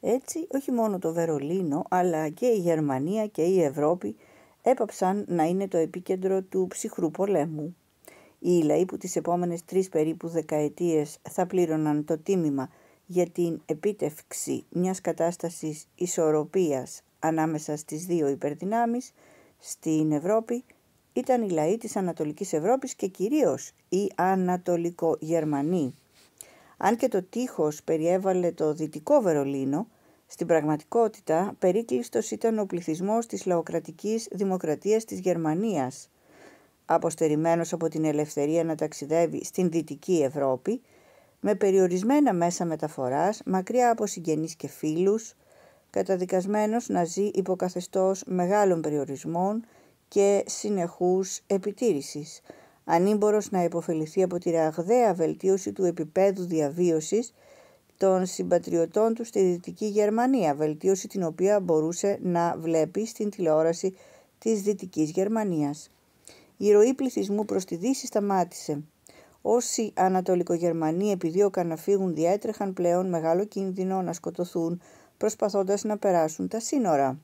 Έτσι, όχι μόνο το Βερολίνο, αλλά και η Γερμανία και η Ευρώπη έπαψαν να είναι το επίκεντρο του ψυχρού πολέμου. Οι λαοί που τις επόμενες τρεις περίπου δεκαετίες θα πλήρωναν το τίμημα για την επίτευξη μιας κατάστασης ισορροπίας ανάμεσα στις δύο υπερδυνάμεις στην Ευρώπη ήταν οι λαοί της Ανατολικής Ευρώπης και κυρίως οι Ανατολικογερμανοί. Αν και το τείχος περιέβαλε το δυτικό Βερολίνο, στην πραγματικότητα περίκλειστος ήταν ο πληθυσμός της λαοκρατικής δημοκρατίας της Γερμανίας, αποστερημένος από την ελευθερία να ταξιδεύει στην Δυτική Ευρώπη, με περιορισμένα μέσα μεταφοράς, μακριά από συγγενείς και φίλους, καταδικασμένος να ζει υποκαθεστώς μεγάλων περιορισμών και συνεχούς επιτήρησης, ανήμπορος να υποφεληθεί από τη ραγδαία βελτίωση του επίπεδου διαβίωσης των συμπατριωτών του στη Δυτική Γερμανία, βελτίωση την οποία μπορούσε να βλέπει στην τηλεόραση της Δυτικής Γερμανίας. Η ροή πληθυσμού προς τη Δύση σταμάτησε. Όσοι Ανατολικογερμανοί επιδίωκαν να φύγουν διέτρεχαν πλέον μεγάλο κίνδυνο να σκοτωθούν προσπαθώντας να περάσουν τα σύνορα.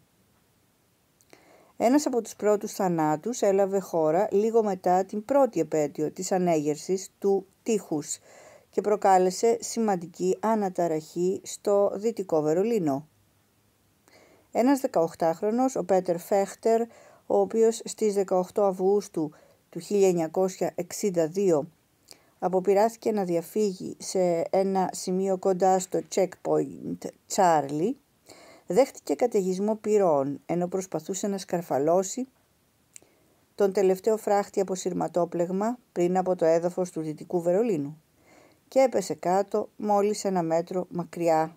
Ένας από τους πρώτους θανάτους έλαβε χώρα λίγο μετά την πρώτη επέτειο της ανέγερσης του τείχους και προκάλεσε σημαντική αναταραχή στο Δυτικό Βερολίνο. Ένας 18χρονος, ο Πέτερ Φέχτερ, ο οποίος στις 18 Αυγούστου του 1962 αποπειράθηκε να διαφύγει σε ένα σημείο κοντά στο checkpoint Charlie, δέχτηκε καταιγισμό πυρών ενώ προσπαθούσε να σκαρφαλώσει τον τελευταίο φράχτη από σειρματόπλεγμα πριν από το έδαφος του Δυτικού Βερολίνου και έπεσε κάτω μόλις ένα μέτρο μακριά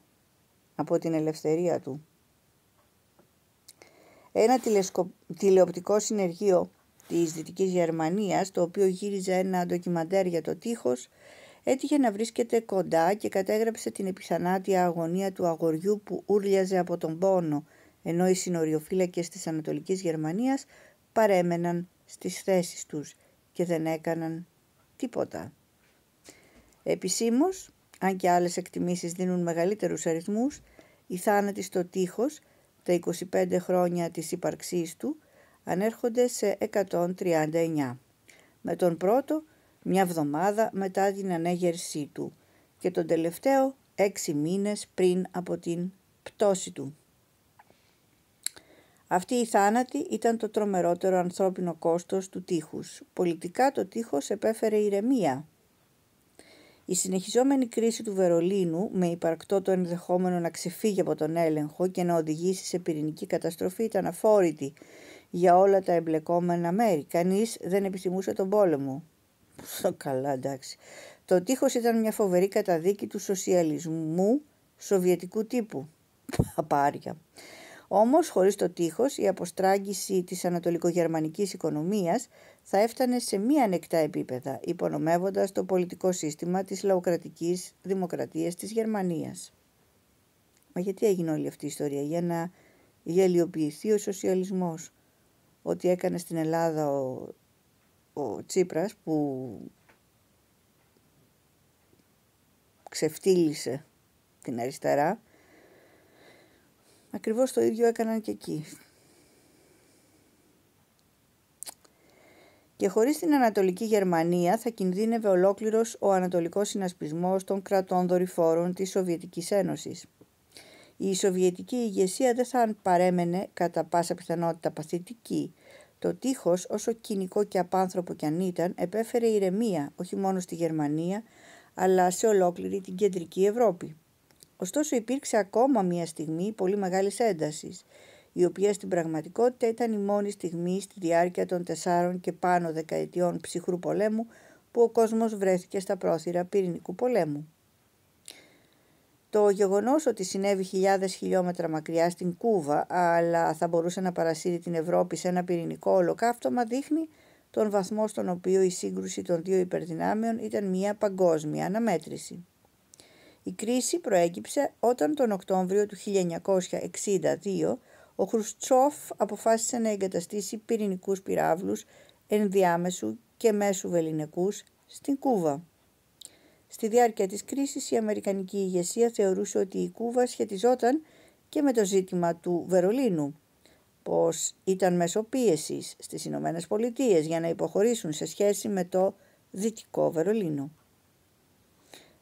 από την ελευθερία του. Ένα τηλεοπτικό συνεργείο της Δυτικής Γερμανίας, το οποίο γύριζε ένα ντοκιμαντέρ για το τείχος, έτυχε να βρίσκεται κοντά και κατέγραψε την επιθανάτια αγωνία του αγοριού που ούρλιαζε από τον πόνο, ενώ οι συνοριοφύλακες της Ανατολικής Γερμανίας παρέμεναν στις θέσεις τους και δεν έκαναν τίποτα. Επισήμως, αν και άλλες εκτιμήσεις δίνουν μεγαλύτερους αριθμούς, οι θάνατοι στο τείχος τα 25 χρόνια της ύπαρξής του ανέρχονται σε 139. Με τον πρώτο μια βδομάδα μετά την ανέγερσή του και τον τελευταίο έξι μήνες πριν από την πτώση του. Αυτή η θάνατη ήταν το τρομερότερο ανθρώπινο κόστος του τείχους. Πολιτικά το τείχος επέφερε ηρεμία. Η συνεχιζόμενη κρίση του Βερολίνου με υπαρκτό το ενδεχόμενο να ξεφύγει από τον έλεγχο και να οδηγήσει σε πυρηνική καταστροφή ήταν αφόρητη για όλα τα εμπλεκόμενα μέρη. Κανείς δεν επιθυμούσε τον πόλεμο. καλά, εντάξει. Το τείχος ήταν μια φοβερή καταδίκη του σοσιαλισμού σοβιετικού τύπου. Απάρια. Όμως, χωρίς το τείχος, η αποστράγγιση της ανατολικογερμανικής οικονομίας θα έφτανε σε μία ανεκτά επίπεδα, υπονομεύοντας το πολιτικό σύστημα της λαοκρατικής δημοκρατίας της Γερμανίας. Μα γιατί έγινε όλη αυτή η ιστορία, για να γελιοποιηθεί ο σοσιαλισμός. Ό,τι έκανε στην Ελλάδα ο ο Τσίπρας που ξεφτύλισε την αριστερά ακριβώς το ίδιο έκαναν και εκεί. Και χωρίς την Ανατολική Γερμανία θα κινδύνευε ολόκληρος ο ανατολικός συνασπισμός των κρατών δορυφόρων της Σοβιετικής Ένωσης. Η Σοβιετική ηγεσία δεν θα παρέμενε κατά πάσα πιθανότητα παθητική, το τείχος, όσο κοινικό και απάνθρωπο κι αν ήταν, επέφερε ηρεμία όχι μόνο στη Γερμανία, αλλά σε ολόκληρη την κεντρική Ευρώπη. Ωστόσο υπήρξε ακόμα μια στιγμή πολύ μεγάλης έντασης, η οποία στην πραγματικότητα ήταν η μόνη στιγμή στη διάρκεια των τεσσάρων και πάνω δεκαετιών ψυχρού πολέμου που ο κόσμος βρέθηκε στα πρόθυρα πυρηνικού πολέμου. Το γεγονός ότι συνέβη χιλιάδες χιλιόμετρα μακριά στην Κούβα, αλλά θα μπορούσε να παρασύρει την Ευρώπη σε ένα πυρηνικό ολοκαύτωμα, δείχνει τον βαθμό στον οποίο η σύγκρουση των δύο υπερδυνάμεων ήταν μια παγκόσμια αναμέτρηση. Η κρίση προέκυψε όταν τον Οκτώβριο του 1962 ο Χρουστσόφ αποφάσισε να εγκαταστήσει πυρηνικούς πυράβλους ενδιάμεσου και μέσου βεληνικούς στην Κούβα. Στη διάρκεια της κρίσης η Αμερικανική ηγεσία θεωρούσε ότι η Κούβα σχετιζόταν και με το ζήτημα του Βερολίνου, πως ήταν μέσω πίεσης στις Ηνωμένες Πολιτείες για να υποχωρήσουν σε σχέση με το Δυτικό Βερολίνο.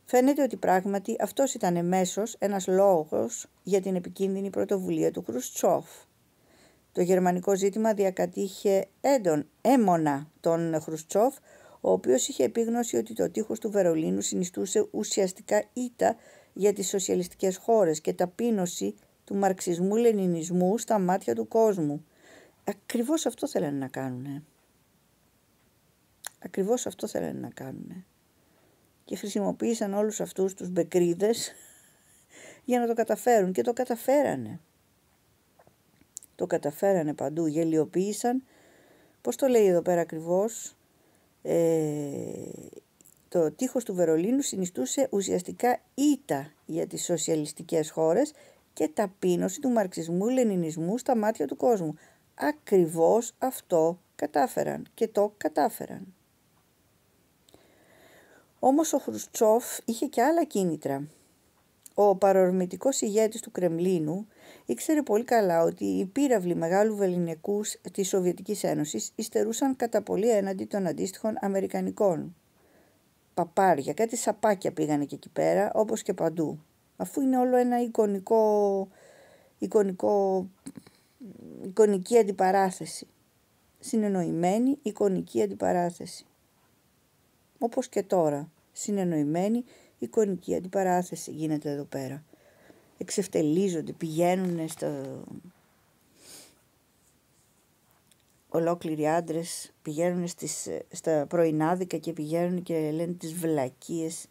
Φαίνεται ότι πράγματι αυτός ήταν εμέσως ένας λόγος για την επικίνδυνη πρωτοβουλία του Χρουστσόφ. Το γερμανικό ζήτημα διακατήχε έντον, έμονα τον Χρουστσόφ, ο οποίος είχε επίγνωση ότι το τείχος του Βερολίνου συνιστούσε ουσιαστικά ήττα για τις σοσιαλιστικές χώρες και ταπείνωση του μαρξισμού-λενινισμού στα μάτια του κόσμου. Ακριβώς αυτό θέλανε να κάνουν. Ακριβώς αυτό θέλανε να κάνουν. Και χρησιμοποίησαν όλους αυτούς τους μπεκρίδες για να το καταφέρουν και το καταφέρανε. Το καταφέρανε παντού, γελιοποίησαν, πώς το λέει εδώ πέρα ακριβώς, ε, το τείχος του Βερολίνου συνιστούσε ουσιαστικά ήττα για τις σοσιαλιστικές χώρες και τα ταπείνωση του μαρξισμού-λενινισμού στα μάτια του κόσμου. Ακριβώς αυτό κατάφεραν και το κατάφεραν. Όμως ο Χρουστσόφ είχε και άλλα κίνητρα. Ο παρορμητικός ηγέτης του Κρεμλίνου ήξερε πολύ καλά ότι οι πύραυλοι μεγάλου βεληνικού της Σοβιετικής Ένωσης υστερούσαν κατά πολύ έναντι των αντίστοιχων Αμερικανικών. Παπάρια, κάτι σαπάκια πήγανε και εκεί πέρα, όπως και παντού. Αφού είναι όλο ένα εικονικό, εικονικό, εικονική αντιπαράθεση. Συνεννοημένη εικονική αντιπαράθεση. Όπως και τώρα, συνεννοημένη εικονική αντιπαράθεση γίνεται εδώ πέρα εξευτελίζονται, πηγαίνουν στο... Ολόκληροι άντρες πηγαίνουν στις, στα πρωινάδικα και πηγαίνουν και λένε τις βλακίες.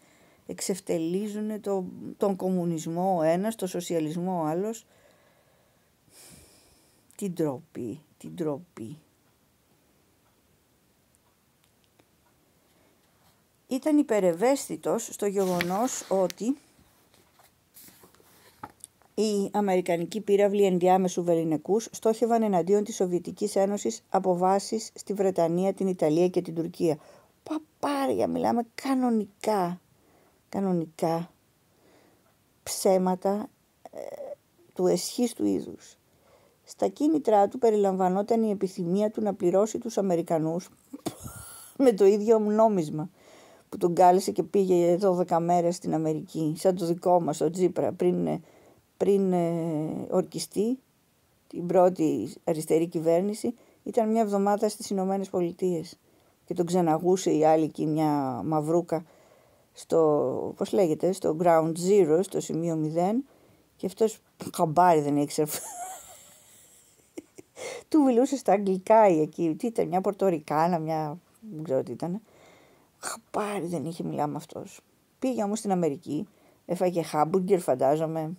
Εξευτελίζουν το, τον κομμουνισμό ο ένας, τον σοσιαλισμό ο άλλος. Την τροπή, την τροπή. Ήταν υπερευαίσθητος στο γεγονός ότι οι Αμερικανικοί πύραυλοι ενδιάμεσου βεληνικούς στόχευαν εναντίον της Σοβιετικής Ένωσης από βάσει στη Βρετανία, την Ιταλία και την Τουρκία. Παπάρια, μιλάμε κανονικά. Κανονικά ψέματα ε, του εσχίστου Στα κίνητρά του περιλαμβανόταν η επιθυμία του να πληρώσει τους Αμερικανούς με το ίδιο νόμισμα που τον κάλεσε και πήγε 12 μέρες στην Αμερική, σαν το δικό μας ο Τζίπρα πριν ε, πριν ε, ορκιστεί την πρώτη αριστερή κυβέρνηση ήταν μια εβδομάδα στις Ηνωμένες Πολιτείες και τον ξαναγούσε η άλλη εκεί μια μαυρούκα στο, πώς λέγεται, στο ground zero, στο σημείο μηδέν και αυτός καμπάρι δεν ήξερε του μιλούσε στα αγγλικά η εκεί, τι ήταν, μια πορτορικάνα, μια, δεν ξέρω τι ήταν Χαμπάρι δεν είχε μιλά με αυτός πήγε όμως στην Αμερική έφαγε χάμπουργκερ φαντάζομαι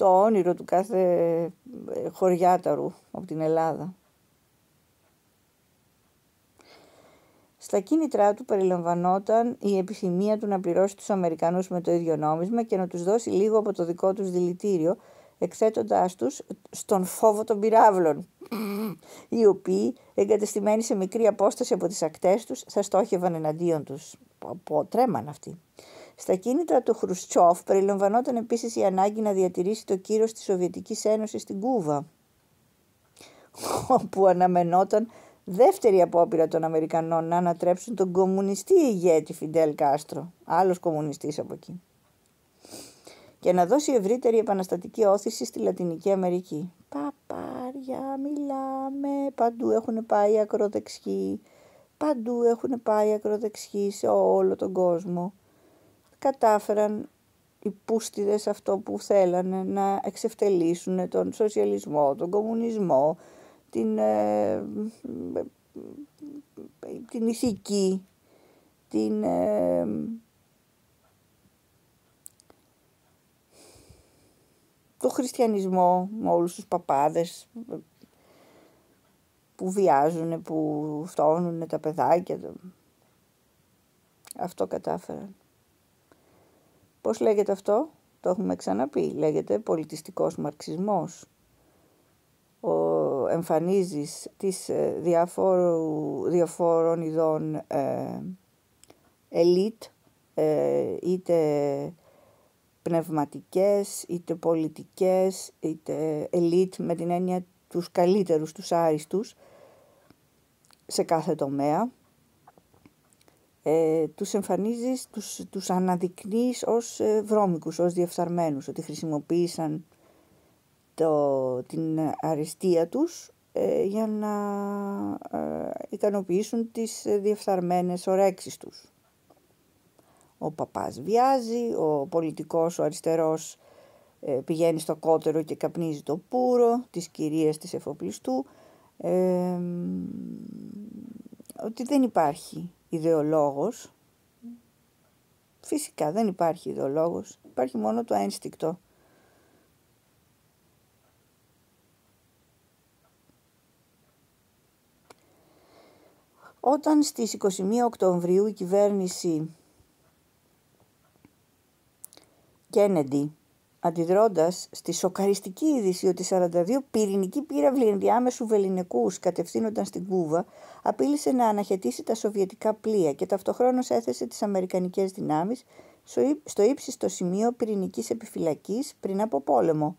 το όνειρο του κάθε ε, χωριάταρου από την Ελλάδα. Στα κίνητρά του περιλαμβανόταν η επιθυμία του να πληρώσει τους Αμερικανούς με το ίδιο νόμισμα και να τους δώσει λίγο από το δικό τους δηλητήριο, εκθέτοντάς τους στον φόβο των πυράβλων, οι οποίοι, εγκατεστημένοι σε μικρή απόσταση από τις ακτές τους, θα στόχευαν εναντίον τους. τρέμαν αυτοί. Στα κίνητρα του Χρουστσόφ περιλαμβανόταν επίσης η ανάγκη να διατηρήσει το κύρος της Σοβιετικής Ένωσης στην Κούβα, όπου αναμενόταν δεύτερη απόπειρα των Αμερικανών να ανατρέψουν τον κομμουνιστή ηγέτη Φιντέλ Κάστρο, άλλος κομμουνιστής από εκεί, και να δώσει ευρύτερη επαναστατική όθηση στη Λατινική Αμερική. Παπάρια, μιλάμε, παντού έχουν πάει ακροδεξιοί, παντού έχουν πάει ακροδεξιοί σε όλο τον κόσμο κατάφεραν οι πούστιδες αυτό που θέλανε να εξευτελίσουν τον σοσιαλισμό, τον κομμουνισμό, την, ε, την ηθική, την... Ε, το χριστιανισμό με όλους τους παπάδες που βιάζουν, που φτώνουν τα παιδάκια. Αυτό κατάφεραν. Πώς λέγεται αυτό, το έχουμε ξαναπεί, λέγεται πολιτιστικός μαρξισμός. Ο, εμφανίζεις τις ε, διαφόρου, διαφόρων ειδών ε, ελίτ, ε, είτε πνευματικές, είτε πολιτικές, είτε ελίτ με την έννοια τους καλύτερους, τους άριστους, σε κάθε τομέα ε, τους εμφανίζεις, τους, τους αναδεικνύεις ως ε, ως διεφθαρμένους, ότι χρησιμοποίησαν το, την αριστεία τους ε, για να ε, ικανοποιήσουν τις διεφθαρμένες ορέξεις τους. Ο παπάς βιάζει, ο πολιτικός, ο αριστερός ε, πηγαίνει στο κότερο και καπνίζει το πουρο, τις κυρίες της εφοπλιστού, ότι δεν υπάρχει ιδεολόγος. Φυσικά δεν υπάρχει ιδεολόγος, υπάρχει μόνο το ένστικτο. Όταν στις 21 Οκτωβρίου η κυβέρνηση Κένεντι αντιδρώντας στη σοκαριστική είδηση ότι 42 πυρηνικοί πύραυλοι ενδιάμεσου βεληνικούς κατευθύνονταν στην Κούβα, απείλησε να αναχαιτήσει τα σοβιετικά πλοία και ταυτοχρόνως έθεσε τις Αμερικανικές δυνάμεις στο ύψιστο σημείο πυρηνικής επιφυλακής πριν από πόλεμο.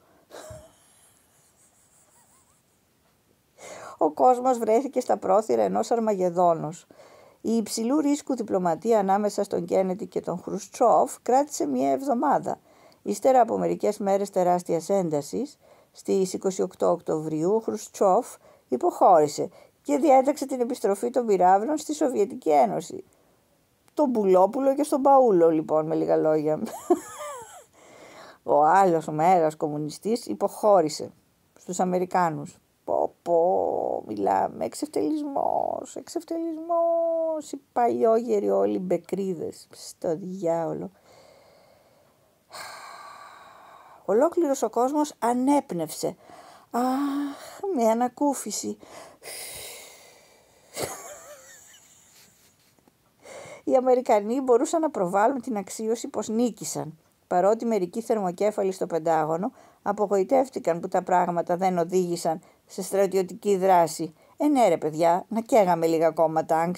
Ο κόσμος βρέθηκε στα πρόθυρα ενός αρμαγεδόνος. Η υψηλού ρίσκου διπλωματία ανάμεσα στον Κέννετι και τον Χρουστσόφ κράτησε μία εβδομάδα – Ύστερα από μερικές μέρες τεράστιας έντασης, στις 28 Οκτωβρίου, ο Χρουστσόφ υποχώρησε και διέταξε την επιστροφή των πυράβλων στη Σοβιετική Ένωση. Τον Πουλόπουλο και στον Παούλο λοιπόν με λίγα λόγια. ο άλλος ο κομμουνιστής υποχώρησε στους Αμερικάνους. Πω πω, μιλάμε, εξευτελισμός, εξευτελισμός, οι παλιόγεροι όλοι μπεκρίδες, στο διάολο. Ολόκληρος ο κόσμος ανέπνευσε. Αχ, με ανακούφιση. Οι Αμερικανοί μπορούσαν να προβάλλουν την αξίωση πως νίκησαν. Παρότι μερικοί θερμοκέφαλοι στο Πεντάγωνο απογοητεύτηκαν που τα πράγματα δεν οδήγησαν σε στρατιωτική δράση. Ε ναι ρε παιδιά, να καίγαμε λίγα ακόμα τάγκ,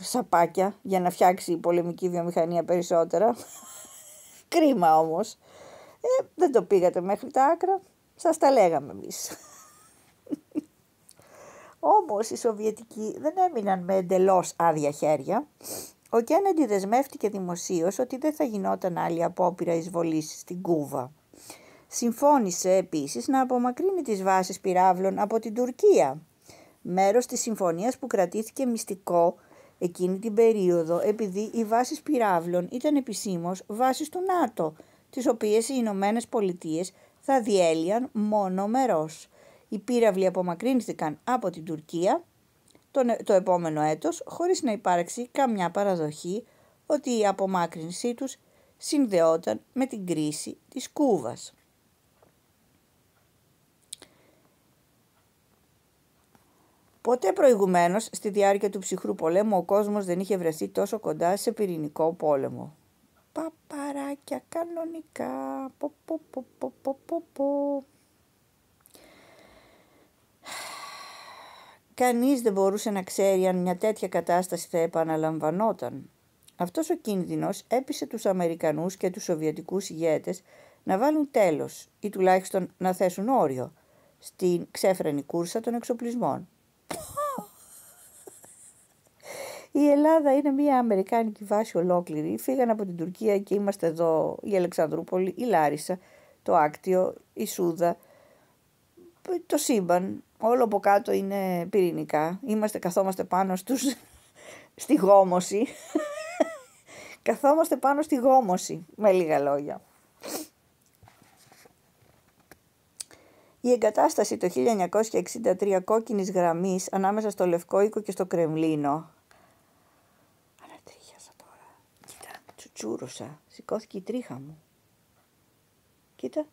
σαπάκια για να φτιάξει η πολεμική βιομηχανία περισσότερα. Κρίμα όμως. Ε, δεν το πήγατε μέχρι τα άκρα, σας τα λέγαμε εμείς. Όμως οι Σοβιετικοί δεν έμειναν με εντελώς άδεια χέρια. Ο Κέννεντι δεσμεύτηκε δημοσίως ότι δεν θα γινόταν άλλη απόπειρα εισβολής στην Κούβα. Συμφώνησε επίσης να απομακρύνει τις βάσεις πυράβλων από την Τουρκία, Μέρος της συμφωνίας που κρατήθηκε μυστικό εκείνη την περίοδο επειδή οι βάσεις πυράβλων ήταν επισήμως βάσεις του ΝΑΤΟ τις οποίες οι Ηνωμένες Πολιτείες θα διέλυαν μόνο μερός. Οι πύραυλοι απομακρύνθηκαν από την Τουρκία το επόμενο έτος χωρίς να υπάρξει καμιά παραδοχή ότι η απομάκρυνσή τους συνδεόταν με την κρίση της Κούβας. Ποτέ προηγουμένως στη διάρκεια του ψυχρού πολέμου ο κόσμος δεν είχε βρεθεί τόσο κοντά σε πυρηνικό πόλεμο. Και κανονικά. Πο, πο, πο, πο, πο, πο, Κανείς δεν μπορούσε να ξέρει αν μια τέτοια κατάσταση θα επαναλαμβανόταν. Αυτός ο κίνδυνος έπεισε τους Αμερικανούς και τους Σοβιετικούς ηγέτες να βάλουν τέλος ή τουλάχιστον να θέσουν όριο στην ξέφρενη κούρσα των εξοπλισμών. Η Ελλάδα είναι μια Αμερικάνικη βάση ολόκληρη. Φύγαν από την Τουρκία και είμαστε εδώ η Αλεξανδρούπολη, η Λάρισα, το Άκτιο, η Σούδα, το Σύμπαν. Όλο από κάτω είναι πυρηνικά. Είμαστε, καθόμαστε πάνω στους, στη γόμωση. καθόμαστε πάνω στη γόμωση, με λίγα λόγια. Η εγκατάσταση το 1963 κόκκινης γραμμής ανάμεσα στο Λευκό Οίκο και στο Κρεμλίνο τσούρωσα, σηκώθηκε η τρίχα μου. Κοίτα.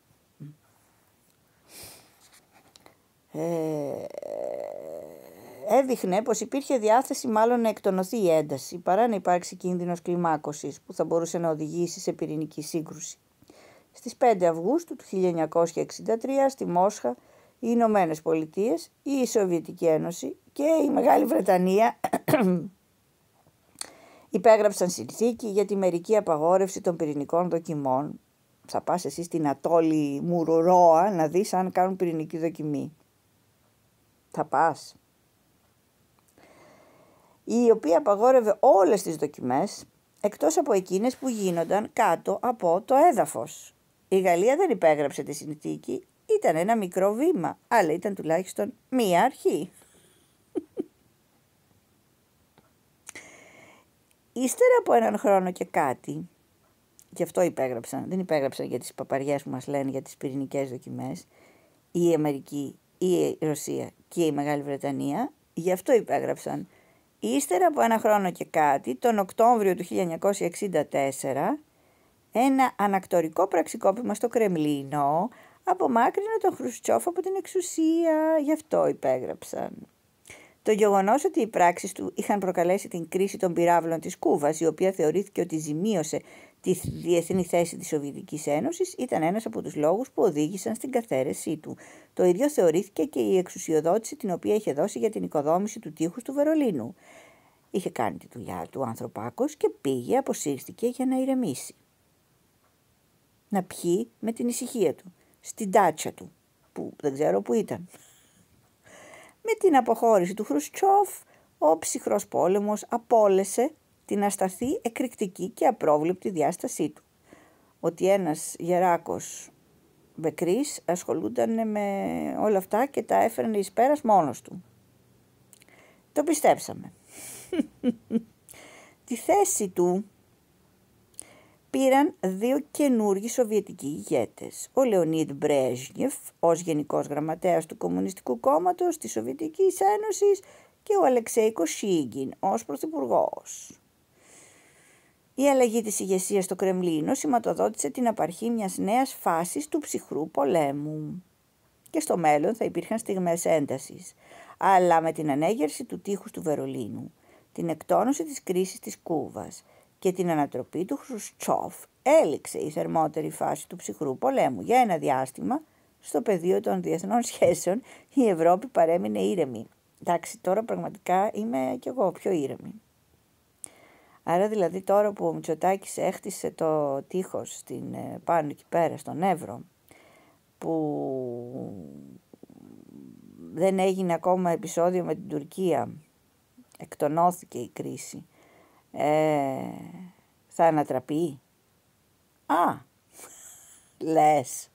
Ε, έδειχνε πως υπήρχε διάθεση μάλλον να εκτονωθεί η ένταση παρά να υπάρξει κίνδυνος κλιμάκωσης που θα μπορούσε να οδηγήσει σε πυρηνική σύγκρουση. Στις 5 Αυγούστου του 1963 στη Μόσχα οι Ηνωμένες Πολιτείες, η Σοβιετική Ένωση και η Μεγάλη Βρετανία υπέγραψαν συνθήκη για τη μερική απαγόρευση των πυρηνικών δοκιμών. Θα πας εσύ στην Ατόλη Μουρουρόα να δεις αν κάνουν πυρηνική δοκιμή. Θα πας. Η οποία απαγόρευε όλες τις δοκιμές εκτός από εκείνες που γίνονταν κάτω από το έδαφος. Η Γαλλία δεν υπέγραψε τη συνθήκη, ήταν ένα μικρό βήμα, αλλά ήταν τουλάχιστον μία αρχή. Ύστερα από έναν χρόνο και κάτι, γι' αυτό υπέγραψαν, δεν υπέγραψαν για τις παπαριές που μας λένε για τις πυρηνικές δοκιμές, η Αμερική, η Ρωσία και η Μεγάλη Βρετανία, γι' αυτό υπέγραψαν. Ύστερα από έναν χρόνο και κάτι, τον Οκτώβριο του 1964, ένα ανακτορικό πραξικόπημα στο Κρεμλίνο απομάκρυνε τον Χρουστσόφ από την εξουσία, γι' αυτό υπέγραψαν. Το γεγονός ότι οι πράξεις του είχαν προκαλέσει την κρίση των πυράβλων της Κούβας, η οποία θεωρήθηκε ότι ζημίωσε τη διεθνή θέση της Σοβιετικής Ένωσης, ήταν ένας από τους λόγους που οδήγησαν στην καθαίρεσή του. Το ίδιο θεωρήθηκε και η εξουσιοδότηση την οποία είχε δώσει για την οικοδόμηση του τείχους του Βερολίνου. Είχε κάνει τη δουλειά του ανθρωπάκος και πήγε, αποσύρθηκε για να ηρεμήσει. Να πιει με την ησυχία του, στην τάτσα του, που δεν ξέρω που ήταν. Με την αποχώρηση του Χρουστσόφ, ο ψυχρός πόλεμος απόλεσε την ασταθή, εκρηκτική και απρόβλεπτη διάστασή του. Ότι ένας γεράκος Μπεκρής ασχολούνταν με όλα αυτά και τα έφερνε εις πέρας μόνος του. Το πιστέψαμε. Τη θέση του πήραν δύο καινούργιοι Σοβιετικοί ηγέτες. Ο Λεωνίδ Μπρέζνιεφ ως Γενικός Γραμματέας του Κομμουνιστικού Κόμματος της Σοβιετικής Ένωσης και ο Αλεξέη Κοσίγκιν ως Πρωθυπουργός. Η αλλαγή της ηγεσίας στο Κρεμλίνο σηματοδότησε την απαρχή μιας νέας φάσης του ψυχρού πολέμου. Και στο μέλλον θα υπήρχαν στιγμές έντασης, αλλά με την ανέγερση του τείχους του Βερολίνου, την εκτόνωση της κρίσης της Κούβας, και την ανατροπή του Χρουστσόφ έληξε η θερμότερη φάση του ψυχρού πολέμου. Για ένα διάστημα, στο πεδίο των διεθνών σχέσεων, η Ευρώπη παρέμεινε ήρεμη. Εντάξει, τώρα πραγματικά είμαι κι εγώ πιο ήρεμη. Άρα δηλαδή τώρα που ο Μητσοτάκης έχτισε το τείχος στην, ε, πάνω εκεί πέρα, στον Εύρο, που δεν έγινε ακόμα επεισόδιο με την Τουρκία, εκτονώθηκε η κρίση, ε, θα ανατραπεί. Α, λες.